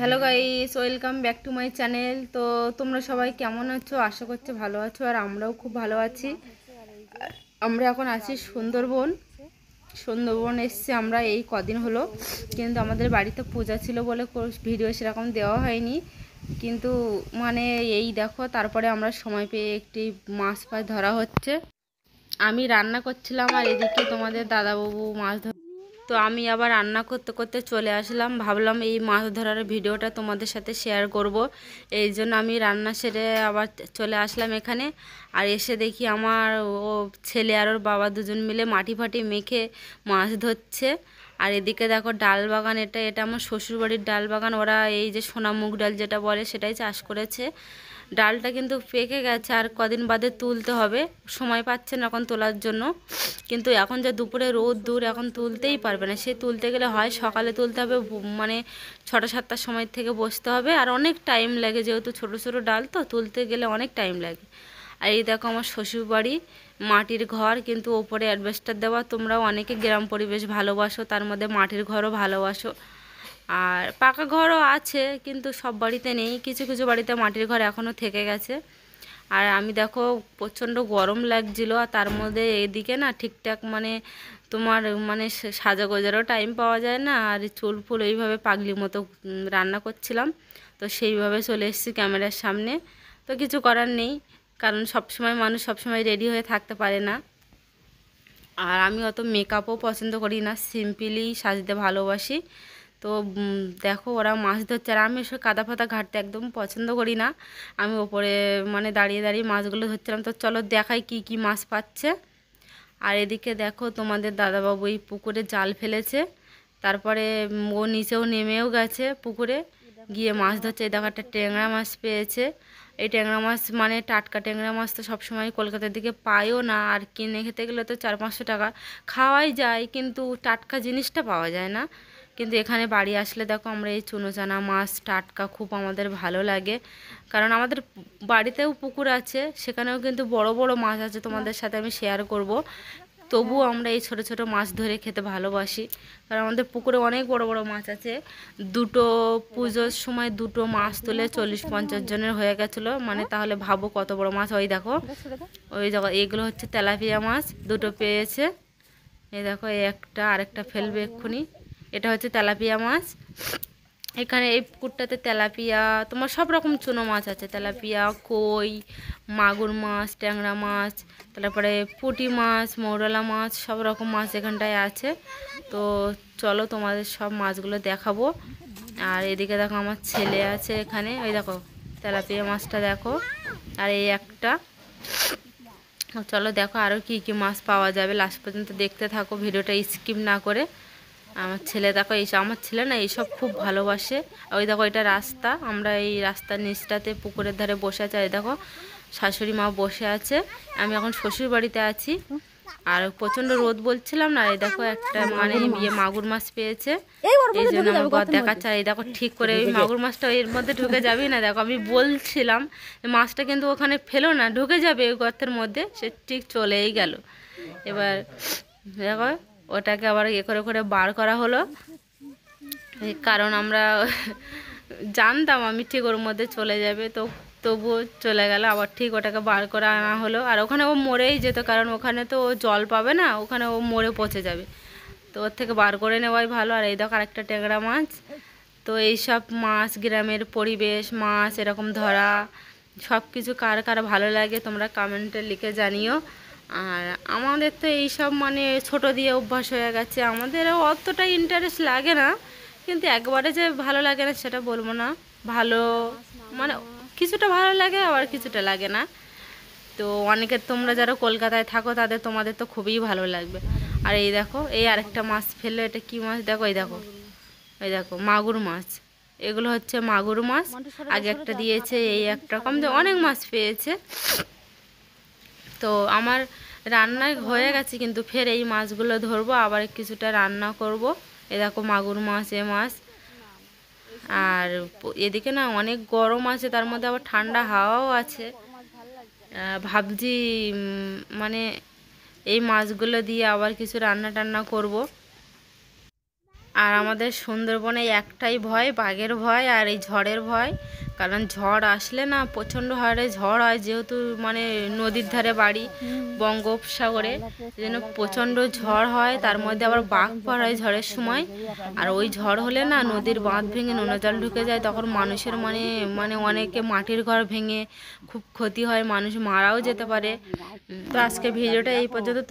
Hello guys welcome back to my channel তো তোমরা সবাই কেমন আছো আশা করছি ভালো আছো আর আমরাও খুব ভালো আছি আমরা এখন আছি সুন্দরবন সুন্দরবন এসছে আমরা এই কদিন হলো কিন্তু আমাদের বাড়িতে পূজা ছিল বলে ভিডিও সেরকম দেওয়া হয়নি কিন্তু মানে এই দেখো তারপরে আমরা সময় পেয়ে একটি মাছ ফাছ ধরা হচ্ছে আমি রান্না করছিলাম আর এদিকে তোমাদের দাদাবাবু মাছ তো আমি আবার রান্না করতে করতে চলে আসলাম ভাবলাম এই মাছ ধরার ভিডিওটা তোমাদের সাথে শেয়ার করব এই জন্য আমি রান্না সেরে আবার চলে আসলাম এখানে আর এসে দেখি আমার ও ছেলে আর ওর বাবা দুজন মিলে মাটি ফাটি মেখে মাছ ধরছে আর এদিকে দেখো ডাল বাগান এটা এটা আমার শ্বশুরবাড়ির ডাল বাগান ওরা এই যে সোনামুখ ডাল যেটা বলে সেটাই চাষ করেছে ডালটা কিন্তু পেকে গেছে আর কদিন বাদে তুলতে হবে সময় পাচ্ছেন এখন তোলার জন্য কিন্তু এখন যা দুপুরে রোদ দূর এখন তুলতেই পারবে না সে তুলতে গেলে হয় সকালে তুলতে হবে মানে ছটা সাতটার সময় থেকে বসতে হবে আর অনেক টাইম লাগে যেহেতু ছোট ছোট ডাল তো তুলতে গেলে অনেক টাইম লাগে আর এই দেখো আমার শ্বশুরবাড়ি মাটির ঘর কিন্তু ওপরে অ্যাডভেস্টার দেওয়া তোমরাও অনেকে গ্রাম পরিবেশ ভালোবাসো তার মধ্যে মাটির ঘরও ভালোবাসো আর পাকা ঘরও আছে কিন্তু সব বাড়িতে নেই কিছু কিছু বাড়িতে মাটির ঘর এখনও থেকে গেছে আর আমি দেখো প্রচণ্ড গরম লাগছিল আর তার মধ্যে এদিকে না ঠিকঠাক মানে তোমার মানে সাজা গোজারও টাইম পাওয়া যায় না আর চুল ফুল এইভাবে পাগলির মতো রান্না করছিলাম তো সেইভাবে চলে এসেছি ক্যামেরার সামনে তো কিছু করার নেই কারণ সবসময় মানুষ সবসময় রেডি হয়ে থাকতে পারে না আর আমি অত মেকআপও পছন্দ করি না সিম্পলি সাজতে ভালোবাসি তো দেখো ওরা মাছ ধরছে আর আমি এসব কাদা ফাতা ঘাটতে একদম পছন্দ করি না আমি ওপরে মানে দাঁড়িয়ে দাঁড়িয়ে মাছগুলো ধরছিলাম তো চলো দেখাই কি কি মাছ পাচ্ছে আর এদিকে দেখো তোমাদের দাদাবাবু এই পুকুরে জাল ফেলেছে তারপরে ও নিচেও নেমেও গেছে পুকুরে গিয়ে মাছ ধরছে এই দেখো একটা ট্যাংরা মাছ পেয়েছে এই ট্যাংরা মাছ মানে টাটকা ট্যাংরা মাছ তো সবসময় কলকাতার দিকে পায়ও না আর কিনে খেতে গেলে তো চার পাঁচশো টাকা খাওয়াই যায় কিন্তু টাটকা জিনিসটা পাওয়া যায় না কিন্তু এখানে বাড়ি আসলে দেখো আমরা এই চুনোচানা মাছ টাটকা খুব আমাদের ভালো লাগে কারণ আমাদের বাড়িতেও পুকুর আছে সেখানেও কিন্তু বড় বড় মাছ আছে তোমাদের সাথে আমি শেয়ার করব তবু আমরা এই ছোট ছোট মাছ ধরে খেতে ভালোবাসি কারণ আমাদের পুকুরে অনেক বড় বড় মাছ আছে দুটো পুজোর সময় দুটো মাছ তুলে চল্লিশ পঞ্চাশ জনের হয়ে গেছিলো মানে তাহলে ভাবো কত বড় মাছ ওই দেখো ওই দেখো এগুলো হচ্ছে তেলাপিয়া মাছ দুটো পেয়েছে এই দেখো এই একটা আরেকটা ফেলবে এক্ষুনি এটা হচ্ছে তেলাপিয়া মাছ এখানে এই পুকুরটাতে তেলাপিয়া তোমার সব রকম চুনো মাছ আছে তেলাপিয়া কই মাগুর মাছ ট্যাংরা মাছ তারপরে পুটি মাছ মৌরলা মাছ সব রকম মাছ এখানটায় আছে তো চলো তোমাদের সব মাছগুলো দেখাবো আর এদিকে দেখো আমার ছেলে আছে এখানে ওই দেখো তেলাপিয়া মাছটা দেখো আর এই একটা চলো দেখো আরও কি কি মাছ পাওয়া যাবে লাস্ট পর্যন্ত দেখতে থাকো ভিডিওটা স্কিপ না করে আমার ছেলে দেখো এই আমার ছেলে না এইসব খুব ভালোবাসে ওই দেখো এটা রাস্তা আমরা এই রাস্তার নিচটাতে পুকুরের ধারে বসে আছি আর দেখো শাশুড়ি মা বসে আছে আমি এখন শ্বশুর বাড়িতে আছি আর প্রচণ্ড রোদ বলছিলাম না এই দেখো একটা মানে বিয়ে মাগুর মাছ পেয়েছে এই জন্য আমি ঘর দেখাচ্ছে এই দেখো ঠিক করে ওই মাগুর মাছটা এর মধ্যে ঢুকে যাবি না দেখো আমি বলছিলাম মাছটা কিন্তু ওখানে ফেলো না ঢুকে যাবে ওই গর্তের মধ্যে সে ঠিক চলেই গেল এবার দেখো ওটাকে আবার ইয়ে করে করে বার করা হলো কারণ আমরা জানতাম আমি ঠিক ওর মধ্যে চলে যাবে তো তবুও চলে গেল আবার ঠিক ওটাকে বার করে আনা হলো আর ওখানে ও মরেই যেত কারণ ওখানে তো ও জল পাবে না ওখানে ও মরে পচে যাবে তো ওর থেকে বার করে নেওয়াই ভালো আর এই দেখো আরেকটা ট্যাংরা মাছ তো এইসব মাছ গ্রামের পরিবেশ মাছ এরকম ধরা সব কিছু কার কার ভালো লাগে তোমরা কমেন্টে লিখে জানিও আর আমাদের তো এইসব মানে ছোট দিয়ে অভ্যাস হয়ে গেছে আমাদের অতটা ইন্টারেস্ট লাগে না কিন্তু একবারে যে ভালো লাগে না সেটা বলবো না ভালো মানে কিছুটা ভালো লাগে আবার কিছুটা লাগে না তো অনেকের তোমরা যারা কলকাতায় থাকো তাদের তোমাদের তো খুবই ভালো লাগবে আর এই দেখো এই আরেকটা মাছ ফেললো এটা কি মাছ দেখো এই দেখো এই দেখো মাগুর মাছ এগুলো হচ্ছে মাগুর মাছ আগে একটা দিয়েছে এই একটা কম অনেক মাছ পেয়েছে তো আমার রান্না হয়ে গেছে কিন্তু ফের এই মাছগুলো ধরবো আবার কিছুটা রান্না করব। এরকম মাগুর মাছ এ মাছ আর এদিকে না অনেক গরম আছে তার মধ্যে আবার ঠান্ডা হাওয়াও আছে ভাবছি মানে এই মাছগুলো দিয়ে আবার কিছু রান্না টান্না করবো আর আমাদের সুন্দরবনে একটাই ভয় বাঘের ভয় আর এই ঝড়ের ভয় কারণ ঝড় আসলে না প্রচণ্ড হারে ঝড় হয় যেহেতু মানে নদীর ধারে বাড়ি বঙ্গোপসাগরে যেন প্রচণ্ড ঝড় হয় তার মধ্যে আবার বাঘ পড় হয় ঝড়ের সময় আর ওই ঝড় হলে না নদীর বাঁধ ভেঙে নোনা জল ঢুকে যায় তখন মানুষের মানে মানে অনেকে মাটির ঘর ভেঙে খুব ক্ষতি হয় মানুষ মারাও যেতে পারে তো আজকে ভিডিওটা এই পর্যন্ত